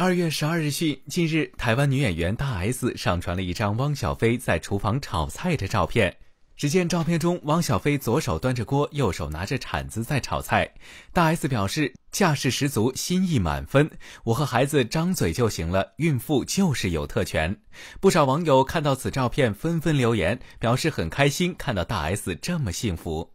二月十二日讯，近日，台湾女演员大 S 上传了一张汪小菲在厨房炒菜的照片。只见照片中，汪小菲左手端着锅，右手拿着铲子在炒菜。大 S 表示：“架势十足，心意满分。我和孩子张嘴就行了，孕妇就是有特权。”不少网友看到此照片，纷纷留言表示很开心，看到大 S 这么幸福。